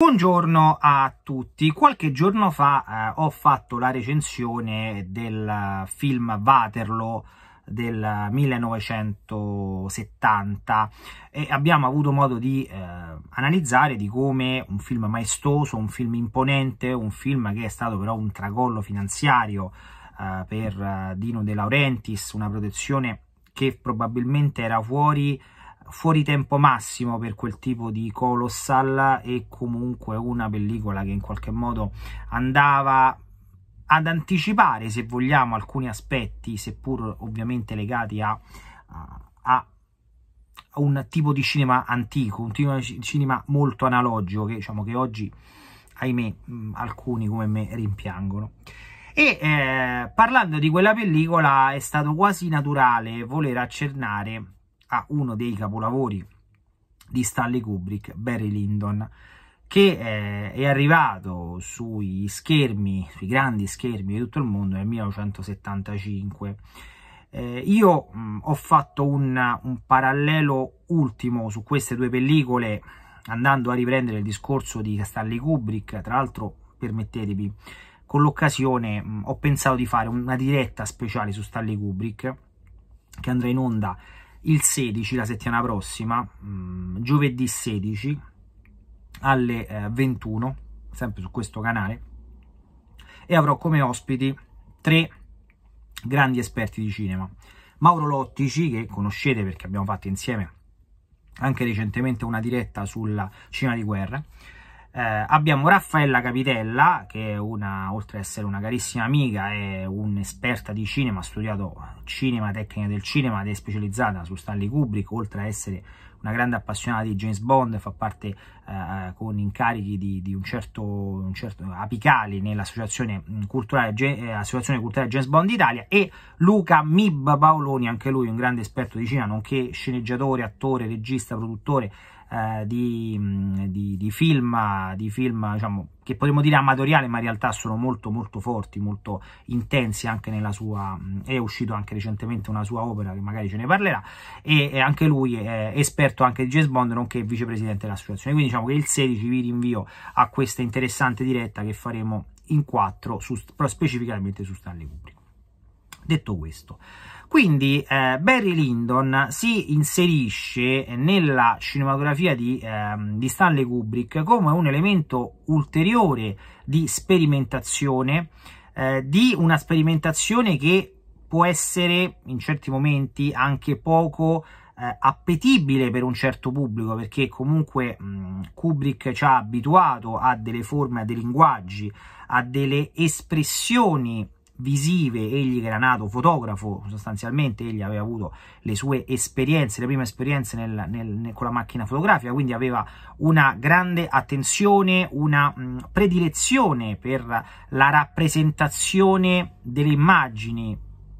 Buongiorno a tutti, qualche giorno fa eh, ho fatto la recensione del eh, film Waterloo del 1970 eh, e abbiamo avuto modo di eh, analizzare di come un film maestoso, un film imponente, un film che è stato però un tracollo finanziario eh, per eh, Dino De Laurentiis, una protezione che probabilmente era fuori fuori tempo massimo per quel tipo di colossal e comunque una pellicola che in qualche modo andava ad anticipare se vogliamo alcuni aspetti seppur ovviamente legati a, a, a un tipo di cinema antico un tipo di cinema molto analogico che diciamo che oggi ahimè alcuni come me rimpiangono e eh, parlando di quella pellicola è stato quasi naturale voler accennare a uno dei capolavori di Stanley Kubrick, Barry Lyndon, che eh, è arrivato sui schermi, sui grandi schermi di tutto il mondo nel 1975. Eh, io mh, ho fatto un, un, parallelo ultimo su queste due pellicole andando a riprendere il discorso di Stanley Kubrick, tra l'altro permettetemi, con l'occasione ho pensato di fare una diretta speciale su Stanley Kubrick che andrà in onda il 16, la settimana prossima, mm, giovedì 16 alle 21, eh, sempre su questo canale, e avrò come ospiti tre grandi esperti di cinema. Mauro Lottici, che conoscete perché abbiamo fatto insieme anche recentemente una diretta sulla Cina di guerra, eh, abbiamo Raffaella Capitella, che una, oltre ad essere una carissima amica, è un'esperta di cinema, ha studiato cinema, tecnica del cinema ed è specializzata su Stanley Kubrick, oltre a essere una grande appassionata di James Bond, fa parte eh, con incarichi di, di un, certo, un, certo, apicali nell'associazione culturale, eh, associazione culturale James Bond Italia e Luca Mib Paoloni, anche lui un grande esperto di cinema, nonché sceneggiatore, attore, regista, produttore eh, di, mm, di, di, film, di film diciamo, che potremmo dire amatoriali, ma in realtà sono molto molto forti, molto intensi anche nella sua... Mm, è uscito anche recentemente una sua opera che magari ce ne parlerà e, e anche lui è esperto anche di James Bond, nonché vicepresidente dell'associazione. Quindi diciamo che il 16 vi rinvio a questa interessante diretta che faremo in quattro, su, però specificamente su Stanley Kubrick. Detto questo, quindi eh, Barry Lyndon si inserisce nella cinematografia di, eh, di Stanley Kubrick come un elemento ulteriore di sperimentazione, eh, di una sperimentazione che può essere in certi momenti anche poco eh, appetibile per un certo pubblico perché comunque mh, mm, Kubrick ci ha abituato a delle forme, a dei linguaggi, a delle espressioni visive, egli che era nato fotografo, sostanzialmente egli aveva avuto le sue esperienze, le prime esperienze nel, nel, con la macchina fotografica, quindi aveva una grande attenzione, una mh, mm, predilezione per la rappresentazione delle immagini,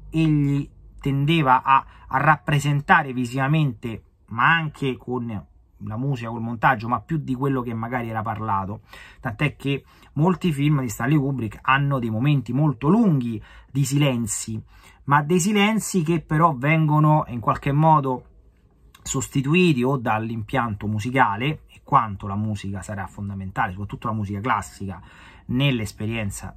egli tendeva a, a rappresentare visivamente, ma anche con la musica, col montaggio, ma più di quello che magari era parlato. Tant'è che molti film di Stanley Kubrick hanno dei momenti molto lunghi di silenzi, ma dei silenzi che però vengono in qualche modo sostituiti o dall'impianto musicale e quanto la musica sarà fondamentale, soprattutto la musica classica, nell'esperienza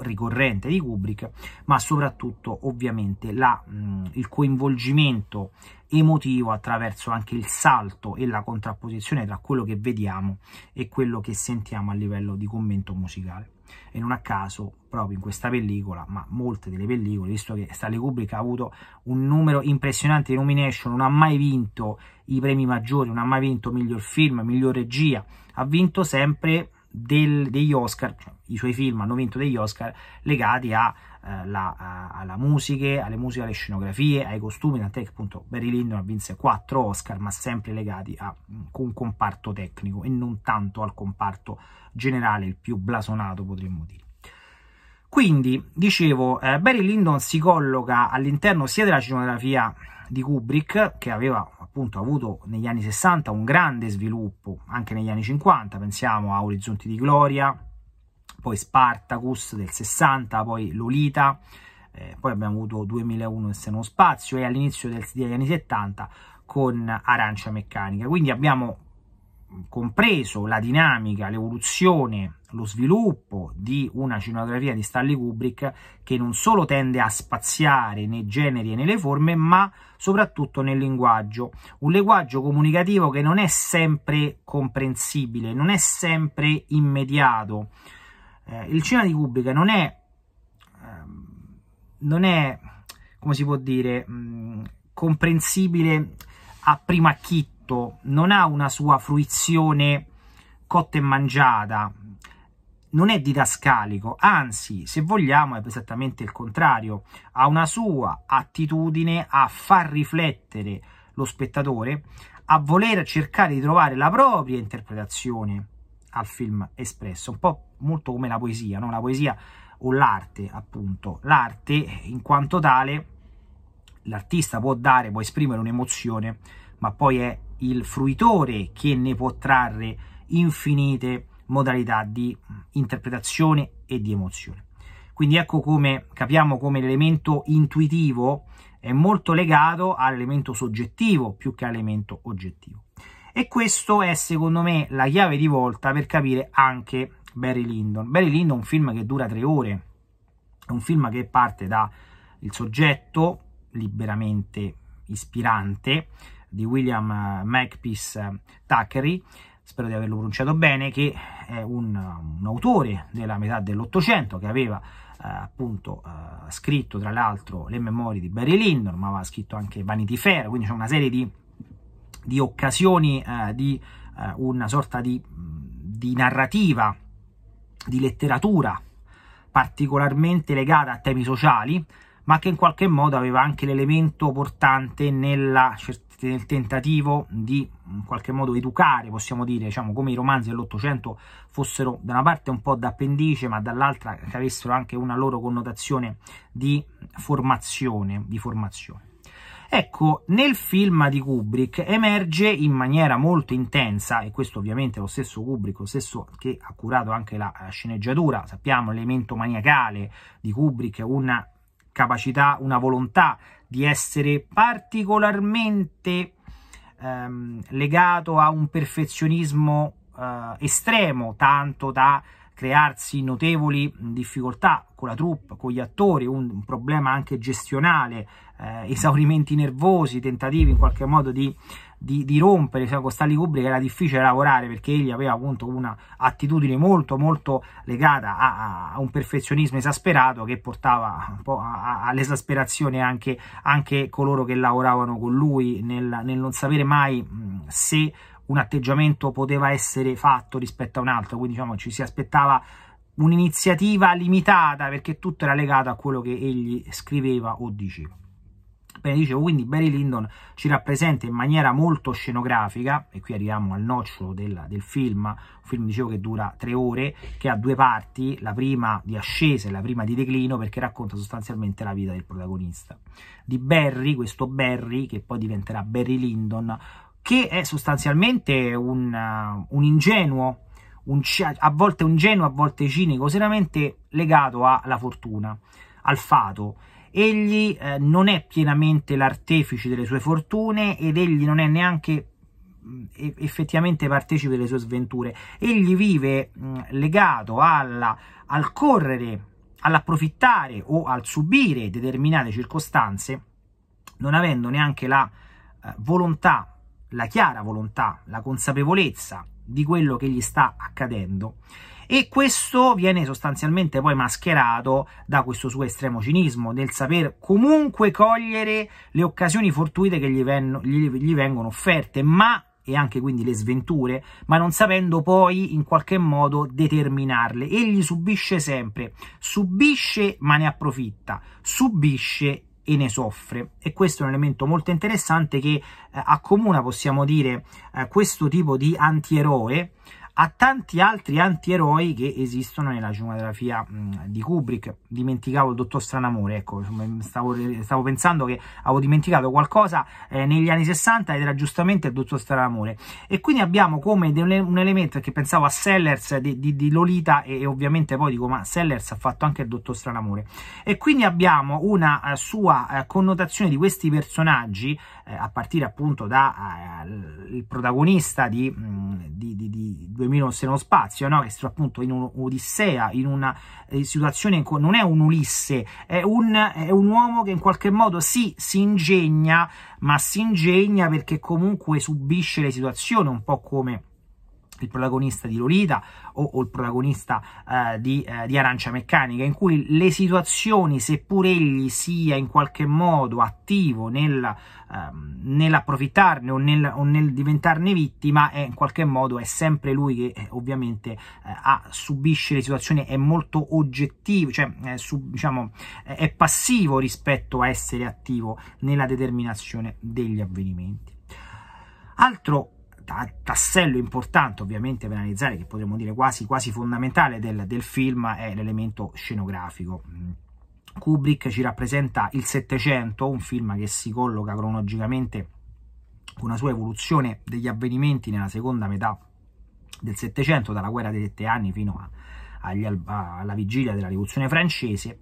ricorrente di Kubrick, ma soprattutto ovviamente la, mh, mm, il coinvolgimento emotivo attraverso anche il salto e la contrapposizione tra quello che vediamo e quello che sentiamo a livello di commento musicale. E non a caso, proprio in questa pellicola, ma molte delle pellicole, visto che Stanley Kubrick ha avuto un numero impressionante di nomination, non ha mai vinto i premi maggiori, non ha mai vinto miglior film, miglior regia, ha vinto sempre del, degli Oscar, cioè, i suoi film hanno vinto degli Oscar legati a, eh, la, a, alla musica, alle musiche, alle scenografie, ai costumi, tant'è che appunto Barry Lyndon vinse 4 Oscar, ma sempre legati a un comparto tecnico e non tanto al comparto generale, il più blasonato potremmo dire. Quindi, dicevo, eh, Barry Lyndon si colloca all'interno sia della cinematografia di Kubrick, che aveva appunto avuto negli anni 60 un grande sviluppo, anche negli anni 50, pensiamo a Orizzonti di Gloria, poi Spartacus del 60, poi Lolita, eh, poi abbiamo avuto 2001 e se non spazio e all'inizio degli anni 70 con Arancia Meccanica. Quindi abbiamo compreso la dinamica, l'evoluzione, lo sviluppo di una cinematografia di Stanley Kubrick che non solo tende a spaziare nei generi e nelle forme, ma soprattutto nel linguaggio, un linguaggio comunicativo che non è sempre comprensibile, non è sempre immediato. Eh, il cinema di Kubrick non è, ehm, non è come si può dire, mh, mm, comprensibile a prima chitto prodotto non ha una sua fruizione cotta e mangiata, non è didascalico, anzi, se vogliamo, è esattamente il contrario, ha una sua attitudine a far riflettere lo spettatore, a voler cercare di trovare la propria interpretazione al film espresso, un po' molto come la poesia, no? la poesia o l'arte, appunto, l'arte in quanto tale l'artista può dare, può esprimere un'emozione, ma poi è il fruitore che ne può trarre infinite modalità di interpretazione e di emozione. Quindi ecco come capiamo come l'elemento intuitivo è molto legato all'elemento soggettivo più che all'elemento oggettivo. E questo è secondo me la chiave di volta per capire anche Barry Lyndon. Barry Lyndon è un film che dura tre ore, è un film che parte dal soggetto liberamente ispirante, di William eh, Makepeace eh, Thackeray, spero di averlo pronunciato bene, che è un, un autore della metà dell'Ottocento che aveva eh, appunto eh, scritto tra l'altro le memorie di Barry Lyndon, ma aveva scritto anche Vanity Fair, quindi c'è una serie di, di occasioni eh, di eh, una sorta di, di narrativa, di letteratura particolarmente legata a temi sociali, ma che in qualche modo aveva anche l'elemento portante nella certezza nel tentativo di in qualche modo educare, possiamo dire, diciamo, come i romanzi dell'Ottocento fossero da una parte un po' d'appendice, ma dall'altra che avessero anche una loro connotazione di formazione, di formazione. Ecco, nel film di Kubrick emerge in maniera molto intensa, e questo ovviamente è lo stesso Kubrick, lo stesso che ha curato anche la sceneggiatura, sappiamo l'elemento maniacale di Kubrick, una capacità, una volontà di essere particolarmente ehm, legato a un perfezionismo eh, estremo, tanto da crearsi notevoli difficoltà con la troupe, con gli attori, un, un problema anche gestionale, eh, esaurimenti nervosi, tentativi in qualche modo di di, di rompere insomma, diciamo, con Stanley Kubrick era difficile lavorare perché egli aveva appunto un'attitudine molto molto legata a, a, un perfezionismo esasperato che portava un po' all'esasperazione anche, anche, coloro che lavoravano con lui nel, nel non sapere mai se un atteggiamento poteva essere fatto rispetto a un altro, quindi diciamo ci si aspettava un'iniziativa limitata perché tutto era legato a quello che egli scriveva o diceva appena dicevo, quindi Barry Lyndon ci rappresenta in maniera molto scenografica, e qui arriviamo al nocciolo del, del film, un film dicevo che dura tre ore, che ha due parti, la prima di ascesa e la prima di declino, perché racconta sostanzialmente la vita del protagonista. Di Barry, questo Barry, che poi diventerà Barry Lyndon, che è sostanzialmente un, uh, un ingenuo, un, a volte ingenuo, a volte cinico, seriamente legato alla fortuna, al fato Egli eh, non è pienamente l'artefice delle sue fortune ed egli non è neanche mm, effettivamente partecipe delle sue sventure. Egli vive mh, mm, legato alla, al correre, all'approfittare o al subire determinate circostanze, non avendo neanche la eh, volontà, la chiara volontà, la consapevolezza di quello che gli sta accadendo e questo viene sostanzialmente poi mascherato da questo suo estremo cinismo, nel saper comunque cogliere le occasioni fortuite che gli, ven- gli, gli vengono offerte, ma e anche quindi le sventure, ma non sapendo poi in qualche modo determinarle. Egli subisce sempre, subisce ma ne approfitta, subisce e ne soffre. E questo è un elemento molto interessante che eh, accomuna, possiamo dire, eh, questo tipo di antieroe a tanti altri anti-eroi che esistono nella cinematografia di Kubrick. Dimenticavo il dottor Stranamore, ecco, stavo, stavo pensando che avevo dimenticato qualcosa eh, negli anni 60 ed era giustamente il dottor Stranamore. E quindi abbiamo come un elemento che pensavo a Sellers di, di, di Lolita e, e, ovviamente poi dico ma Sellers ha fatto anche il dottor Stranamore. E quindi abbiamo una eh, sua eh, connotazione di questi personaggi, eh, a partire appunto dal eh, protagonista di, mh, di, di, di 5 se non spazio, no? che sono appunto in un'odissea, in una eh, situazione in cui non è un Ulisse, è un, è un uomo che in qualche modo sì, si ingegna, ma si ingegna perché comunque subisce le situazioni un po' come il protagonista di Lolita o, o il protagonista eh, di, eh, di, Arancia Meccanica, in cui le situazioni, seppur egli sia in qualche modo attivo nel, ehm, nell'approfittarne o nel, o nel, diventarne vittima, è in qualche modo è sempre lui che eh, ovviamente eh, ha, subisce le situazioni, è molto oggettivo, cioè sub, diciamo, è passivo rispetto a essere attivo nella determinazione degli avvenimenti. Altro tassello importante ovviamente per analizzare, che potremmo dire quasi, quasi fondamentale del, del film, è l'elemento scenografico. Mm. Kubrick ci rappresenta il Settecento, un film che si colloca cronologicamente con una sua evoluzione degli avvenimenti nella seconda metà del Settecento, dalla guerra dei sette anni fino a, agli, alla vigilia della rivoluzione francese,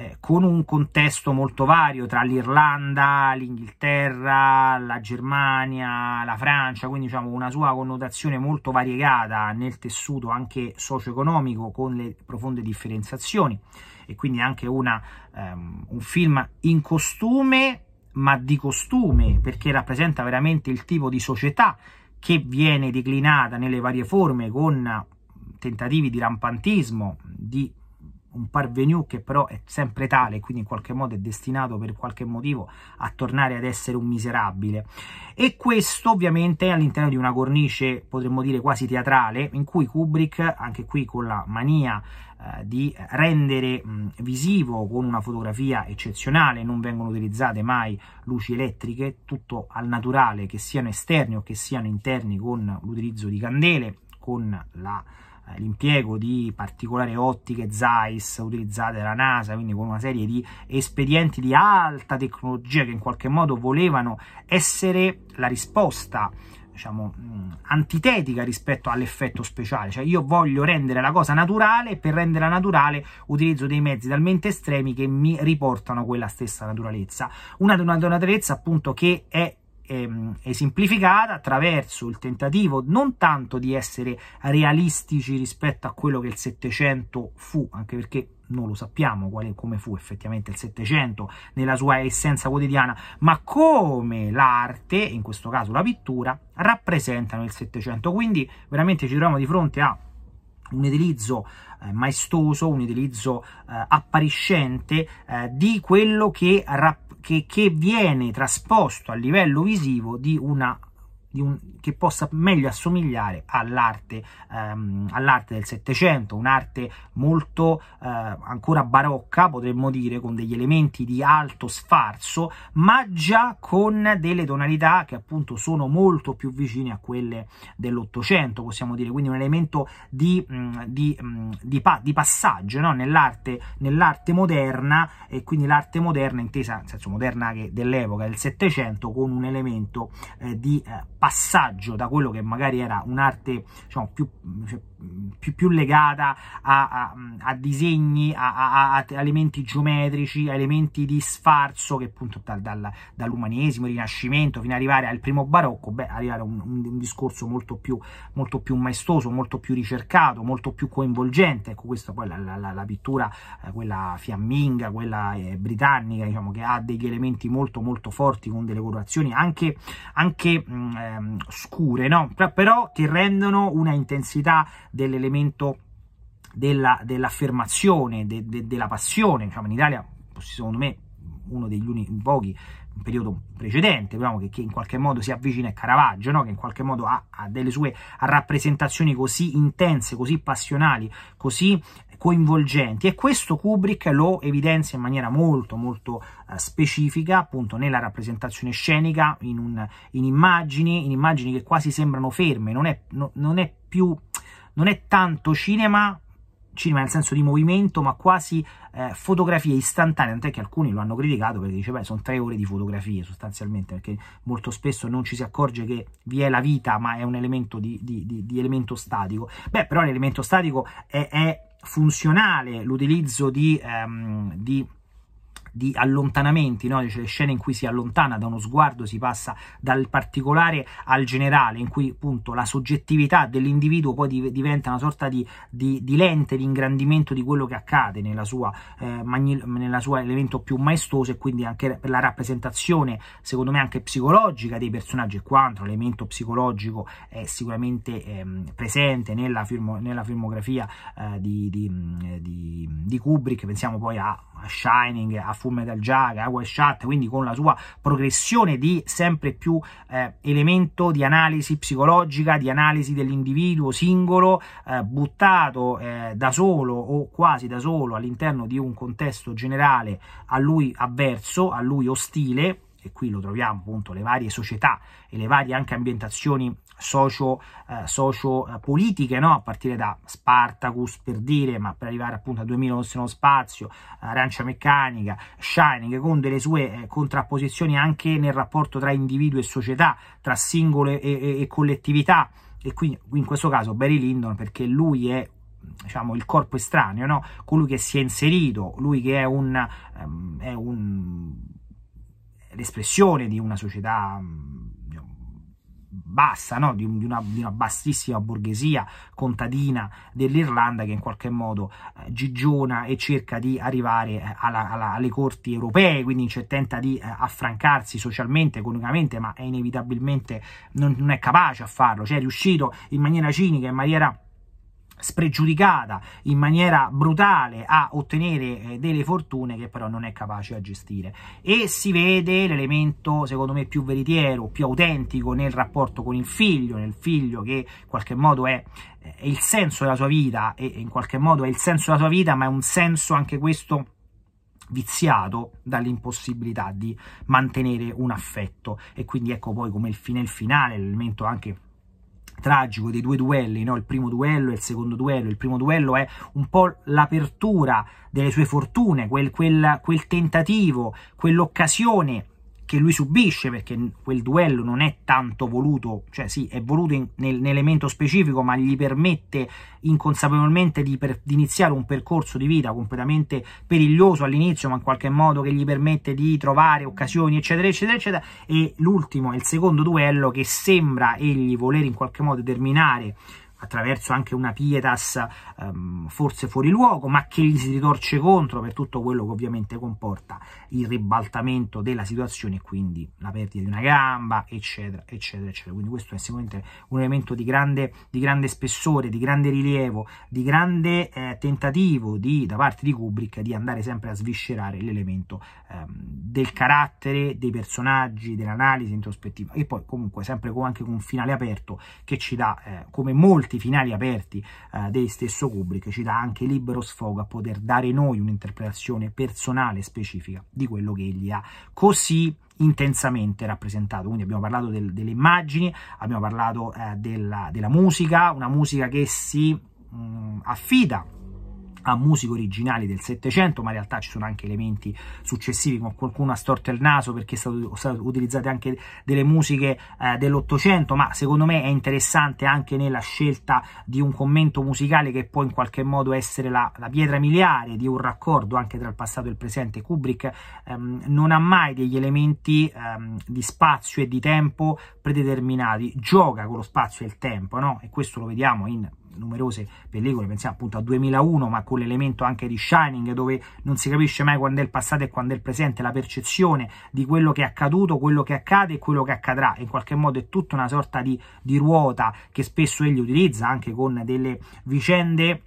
eh, con un contesto molto vario tra l'Irlanda, l'Inghilterra, la Germania, la Francia, quindi diciamo una sua connotazione molto variegata nel tessuto anche socio-economico con le profonde differenziazioni e quindi anche una, ehm, un film in costume ma di costume perché rappresenta veramente il tipo di società che viene declinata nelle varie forme con tentativi di rampantismo, di un parvenu che però è sempre tale quindi in qualche modo è destinato per qualche motivo a tornare ad essere un miserabile e questo ovviamente è all'interno di una cornice potremmo dire quasi teatrale in cui Kubrick anche qui con la mania eh, di rendere mm, visivo con una fotografia eccezionale non vengono utilizzate mai luci elettriche tutto al naturale che siano esterni o che siano interni con l'utilizzo di candele con la eh, l'impiego di particolari ottiche Zeiss utilizzate dalla NASA, quindi con una serie di espedienti di alta tecnologia che in qualche modo volevano essere la risposta diciamo antitetica rispetto all'effetto speciale, cioè io voglio rendere la cosa naturale e per renderla naturale utilizzo dei mezzi talmente estremi che mi riportano quella stessa naturalezza, una naturalezza appunto che è esemplificata ehm, attraverso il tentativo non tanto di essere realistici rispetto a quello che il Settecento fu, anche perché non lo sappiamo quale, come fu effettivamente il Settecento nella sua essenza quotidiana, ma come l'arte, in questo caso la pittura, rappresentano il Settecento. Quindi veramente ci troviamo di fronte a un utilizzo eh, maestoso, un utilizzo eh, appariscente eh, di quello che rappresenta che, che viene trasposto a livello visivo di una un, che possa meglio assomigliare all'arte, ehm, all'arte del Settecento, un'arte molto eh, ancora barocca, potremmo dire, con degli elementi di alto sfarzo, ma già con delle tonalità che appunto sono molto più vicine a quelle dell'Ottocento, possiamo dire, quindi un elemento di, mm, di, mm, di, pa di passaggio no? nell'arte, nell'arte moderna e quindi l'arte moderna intesa, nel senso moderna dell'epoca del Settecento, con un elemento eh, di eh, passaggio passaggio da quello che magari era un'arte diciamo, più, cioè, più, più legata a, a, a disegni, a, a, elementi geometrici, a elementi di sfarzo che appunto dal, dal, dall'umanesimo, rinascimento fino ad arrivare al primo barocco, beh, arrivare a un, un, un discorso molto più, molto più, maestoso, molto più ricercato, molto più coinvolgente. Ecco, questa poi la, la, la, la pittura, eh, quella fiamminga, quella eh, britannica, diciamo, che ha degli elementi molto molto forti con delle colorazioni anche, anche mh, ehm, scure, no? però che rendono una intensità dell'elemento dell'affermazione, de, de, della passione, diciamo in Italia secondo me uno degli unici pochi un periodo precedente, diciamo, che, che, in qualche modo si avvicina a Caravaggio, no? che in qualche modo ha, ha delle sue rappresentazioni così intense, così passionali, così coinvolgenti e questo Kubrick lo evidenzia in maniera molto molto eh, specifica appunto nella rappresentazione scenica, in, un, in, immagini, in immagini che quasi sembrano ferme, non è, no, non è più non è tanto cinema, cinema nel senso di movimento, ma quasi eh, fotografie istantanee, tant'è che alcuni lo hanno criticato perché dice, beh, sono tre ore di fotografie sostanzialmente, perché molto spesso non ci si accorge che vi è la vita, ma è un elemento di, di, di, di elemento statico. Beh, però l'elemento statico è, è funzionale, l'utilizzo di... Ehm, di allontanamenti, no? cioè, le scene in cui si allontana da uno sguardo, si passa dal particolare al generale, in cui appunto la soggettività dell'individuo poi div- diventa una sorta di, di, di, lente di ingrandimento di quello che accade nella sua, eh, magni- nella sua elemento più maestoso e quindi anche per la rappresentazione, secondo me anche psicologica dei personaggi, e quanto l'elemento psicologico è sicuramente ehm, presente nella, firmo- nella filmografia eh, di, di, Kubrick, pensiamo poi a, a Shining, a Full fu Metal Jack, Agua eh, Shot, quindi con la sua progressione di sempre più eh, elemento di analisi psicologica, di analisi dell'individuo singolo, eh, buttato eh, da solo o quasi da solo all'interno di un contesto generale a lui avverso, a lui ostile, e qui lo troviamo appunto le varie società e le varie anche ambientazioni socio, eh, socio-politiche, eh, no? a partire da Spartacus per dire, ma per arrivare appunto a 2000 Ossi nello spazio, Arancia Meccanica, Shining, con delle sue eh, contrapposizioni anche nel rapporto tra individuo e società, tra singole e, e, e collettività. E quindi in questo caso Barry Lyndon, perché lui è diciamo, il corpo estraneo, no? colui che si è inserito, lui che è un, um, un l'espressione di una società um, bassa, no? di, di, una, di, una, bassissima borghesia contadina dell'Irlanda che in qualche modo eh, gigiona e cerca di arrivare eh, alla, alla, alle corti europee, quindi cioè, tenta di eh, affrancarsi socialmente, economicamente, ma è inevitabilmente non, non è capace a farlo, cioè è riuscito in maniera cinica, in maniera spregiudicata in maniera brutale a ottenere eh, delle fortune che però non è capace a gestire e si vede l'elemento secondo me più veritiero, più autentico nel rapporto con il figlio, nel figlio che in qualche modo è, è eh, il senso della sua vita e in qualche modo è il senso della sua vita ma è un senso anche questo viziato dall'impossibilità di mantenere un affetto e quindi ecco poi come il, fine il finale l'elemento anche tragico dei due duelli, no? il primo duello e il secondo duello. Il primo duello è un po' l'apertura delle sue fortune, quel, quel, quel tentativo, quell'occasione che lui subisce perché quel duello non è tanto voluto, cioè sì, è voluto nell'elemento specifico, ma gli permette inconsapevolmente di, per, di, iniziare un percorso di vita completamente periglioso all'inizio, ma in qualche modo che gli permette di trovare occasioni, eccetera, eccetera, eccetera. E l'ultimo è il secondo duello che sembra egli voler in qualche modo terminare attraverso anche una pietas um, forse fuori luogo, ma che gli si ritorce contro per tutto quello che ovviamente comporta il ribaltamento della situazione, quindi la perdita di una gamba, eccetera, eccetera, eccetera. Quindi questo è sicuramente un elemento di grande, di grande spessore, di grande rilievo, di grande eh, tentativo di, da parte di Kubrick di andare sempre a sviscerare l'elemento ehm, del carattere, dei personaggi, dell'analisi introspettiva e poi comunque sempre con, anche con un finale aperto che ci dà eh, come molti molti finali aperti eh, del stesso Kubrick ci dà anche libero sfogo a poter dare noi un'interpretazione personale specifica di quello che egli ha così intensamente rappresentato. Quindi abbiamo parlato del, delle immagini, abbiamo parlato eh, della, della musica, una musica che si mm, affida realtà musiche originali del Settecento, ma in realtà ci sono anche elementi successivi, qualcuno ha storto il naso perché sono state utilizzate anche delle musiche eh, dell'Ottocento, ma secondo me è interessante anche nella scelta di un commento musicale che può in qualche modo essere la, la pietra miliare di un raccordo anche tra il passato e il presente. Kubrick ehm, non ha mai degli elementi ehm, di spazio e di tempo predeterminati, gioca con lo spazio e il tempo, no? e questo lo vediamo in numerose pellicole, pensiamo appunto a 2001, ma con l'elemento anche di Shining, dove non si capisce mai quando è il passato e quando è il presente, la percezione di quello che è accaduto, quello che accade e quello che accadrà. In qualche modo è tutta una sorta di, di ruota che spesso egli utilizza anche con delle vicende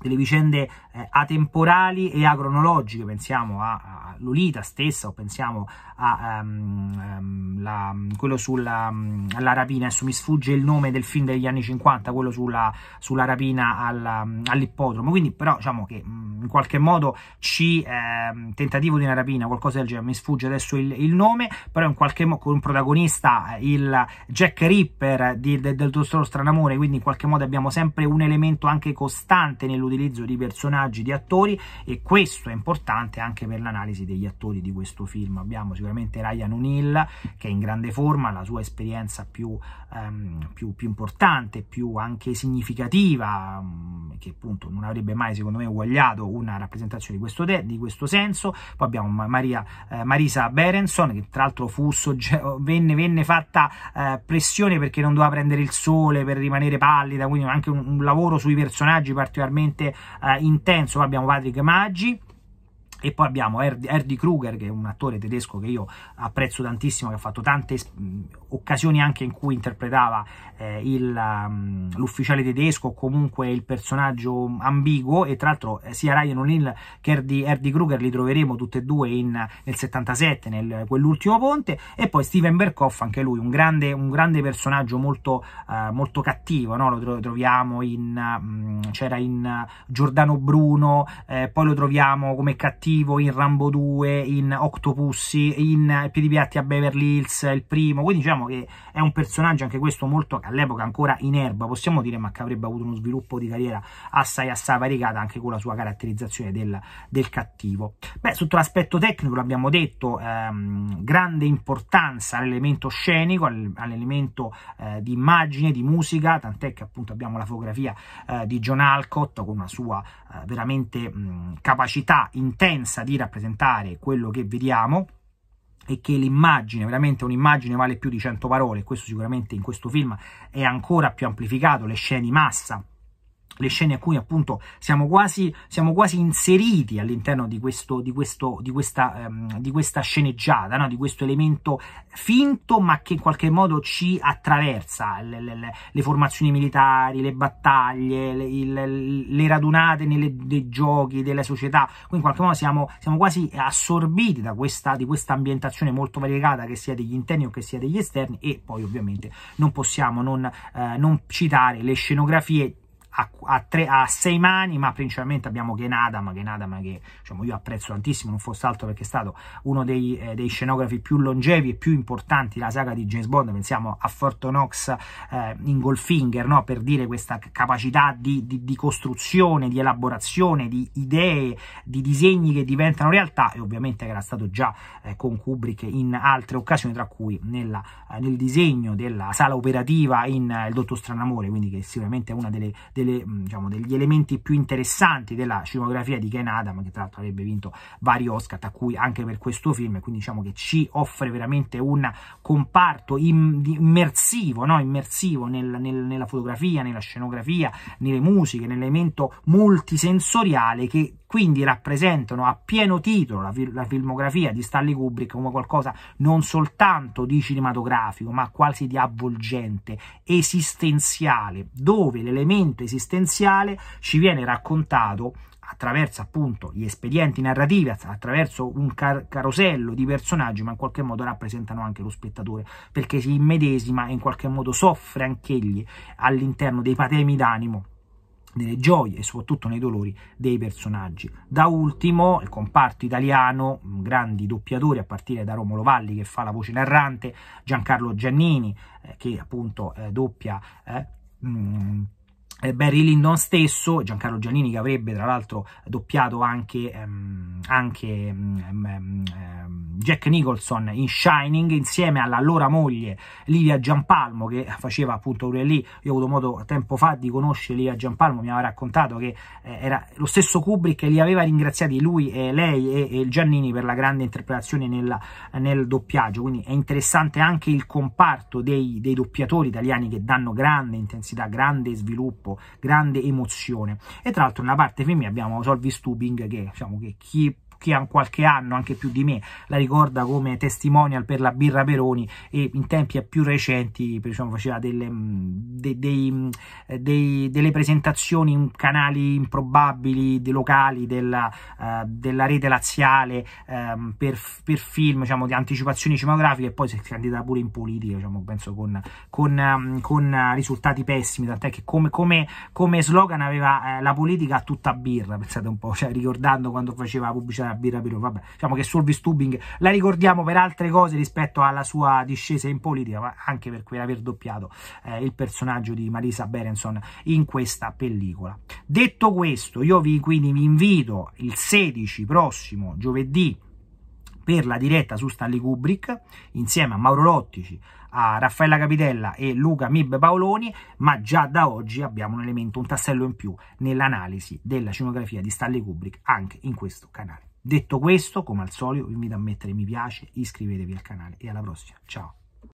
delle vicende eh, atemporali e agronologiche, pensiamo a, a Lolita stessa o pensiamo a um, la, quello sulla rapina, adesso mi sfugge il nome del film degli anni 50, quello sulla, sulla rapina alla, all'ippodromo, quindi però diciamo che mm, in qualche modo ci eh, tentativo di una rapina, qualcosa del genere, mi sfugge adesso il, il nome, però in qualche modo con un protagonista eh, il Jack Ripper di, de, del tuo stranamore, quindi in qualche modo abbiamo sempre un elemento anche costante nell'utilizzo di personaggi personaggi, di attori e questo è importante anche per l'analisi degli attori di questo film. Abbiamo sicuramente Ryan O'Neill che è in grande forma, la sua esperienza più, ehm, più, più importante, più anche significativa, mm, che appunto non avrebbe mai secondo me uguagliato una rappresentazione di questo, di questo senso. Poi abbiamo Maria, eh, Marisa Berenson che tra l'altro fu venne, venne, fatta eh, pressione perché non doveva prendere il sole per rimanere pallida, quindi anche un, un lavoro sui personaggi particolarmente eh, intenso Lorenzo, abbiamo Patrick Maggi, e poi abbiamo Erdi Kruger, che è un attore tedesco che io apprezzo tantissimo, che ha fatto tante occasioni anche in cui interpretava eh, il, um, l'ufficiale tedesco o comunque il personaggio ambiguo e tra l'altro eh, sia Ryan O'Neill che Erdi, Erdi Kruger li troveremo tutti e due in, nel 77 nel quell'ultimo ponte e poi Steven Berkoff anche lui un grande, un grande personaggio molto, eh, molto cattivo no? lo tro- troviamo in mm, c'era in Giordano Bruno eh, poi lo troviamo come cattivo in Rambo 2 in Octopussy in Piedi Piatti a Beverly Hills il primo quindi diciamo Sappiamo che è un personaggio, anche questo molto, all'epoca ancora in erba, possiamo dire, ma che avrebbe avuto uno sviluppo di carriera assai assai variegata anche con la sua caratterizzazione del, del cattivo. Beh, sotto l'aspetto tecnico l'abbiamo detto, ehm, grande importanza all'elemento scenico, all'elemento eh, di immagine, di musica, tant'è che appunto abbiamo la fotografia eh, di John Alcott con una sua eh, veramente mh, capacità intensa di rappresentare quello che vediamo e che l'immagine, veramente un'immagine vale più di 100 parole, questo sicuramente in questo film è ancora più amplificato, le scene di massa, le scene a cui appunto siamo quasi, siamo quasi inseriti all'interno di, questo, di, questo, di, questa, um, di questa sceneggiata, no? di questo elemento finto ma che in qualche modo ci attraversa le, le, le formazioni militari, le battaglie, le, il, le radunate nelle, dei giochi, delle società, quindi in qualche modo siamo, siamo quasi assorbiti da questa, di questa ambientazione molto variegata che sia degli interni o che sia degli esterni e poi ovviamente non possiamo non, eh, non citare le scenografie a, tre, a, sei mani, ma principalmente abbiamo Genadam, Genadam che diciamo, io apprezzo tantissimo, non fosse altro perché è stato uno dei, eh, dei, scenografi più longevi e più importanti della saga di James Bond, pensiamo a Fort Knox eh, in Goldfinger, no? per dire questa capacità di, di, di, costruzione, di elaborazione, di idee, di disegni che diventano realtà e ovviamente che era stato già eh, con Kubrick in altre occasioni, tra cui nella, eh, nel disegno della sala operativa in eh, Il Dottor Stranamore, quindi che è sicuramente è una delle, delle delle, mm, diciamo, degli elementi più interessanti della scenografia di Ken Adam, che tra l'altro avrebbe vinto vari Oscar, tra cui anche per questo film, quindi diciamo che ci offre veramente un comparto im immersivo, no? immersivo nel, nel, nella fotografia, nella scenografia, nelle musiche, nell'elemento multisensoriale che quindi rappresentano a pieno titolo la, la filmografia di Stanley Kubrick come qualcosa non soltanto di cinematografico, ma quasi di avvolgente, esistenziale, dove l'elemento esistenziale ci viene raccontato attraverso appunto gli espedienti narrativi, attraverso un car carosello di personaggi, ma in qualche modo rappresentano anche lo spettatore, perché si immedesima e in qualche modo soffre anch'egli all'interno dei patemi d'animo nelle gioie e soprattutto nei dolori dei personaggi. Da ultimo il comparto italiano, grandi doppiatori a partire da Romolo Valli che fa la voce narrante, Giancarlo Giannini eh, che appunto eh, doppia eh, mh, mm, eh, Barry Lindon stesso, Giancarlo Giannini che avrebbe tra l'altro doppiato anche, ehm, anche mm, ehm, ehm, Jack Nicholson in Shining insieme all'allora moglie Livia Giampalmo che faceva appunto pure lì, io ho avuto modo tempo fa di conoscere Livia Giampalmo, mi aveva raccontato che eh, era lo stesso Kubrick che li aveva ringraziati lui e lei e, e il Giannini per la grande interpretazione nella, nel doppiaggio, quindi è interessante anche il comparto dei, dei doppiatori italiani che danno grande intensità, grande sviluppo, grande emozione e tra l'altro nella parte film abbiamo Solvi Stubing che diciamo che chi chi ha qualche anno, anche più di me, la ricorda come testimonial per la birra Peroni e in tempi più recenti diciamo, faceva delle, de, dei, dei, delle presentazioni in canali improbabili, de locali della, uh, della rete laziale um, per, per, film, diciamo, di anticipazioni cinematografiche e poi si è candidata pure in politica, diciamo, penso con, con, um, con risultati pessimi, tant'è che come, come, come slogan aveva eh, la politica a tutta birra, pensate un po', cioè, ricordando quando faceva pubblicità Birra Pirlo, vabbè, diciamo che Solvi Stubing la ricordiamo per altre cose rispetto alla sua discesa in politica, ma anche per quell'aver doppiato eh, il personaggio di Marisa Berenson in questa pellicola. Detto questo, io vi quindi vi invito il 16 prossimo giovedì per la diretta su Stanley Kubrick insieme a Mauro Lottici, a Raffaella Capitella e Luca Mib Paoloni, ma già da oggi abbiamo un elemento, un tassello in più nell'analisi della cinematografia di Stanley Kubrick anche in questo canale. Detto questo, come al solito, vi invito a mettere mi piace, iscrivetevi al canale e alla prossima. Ciao!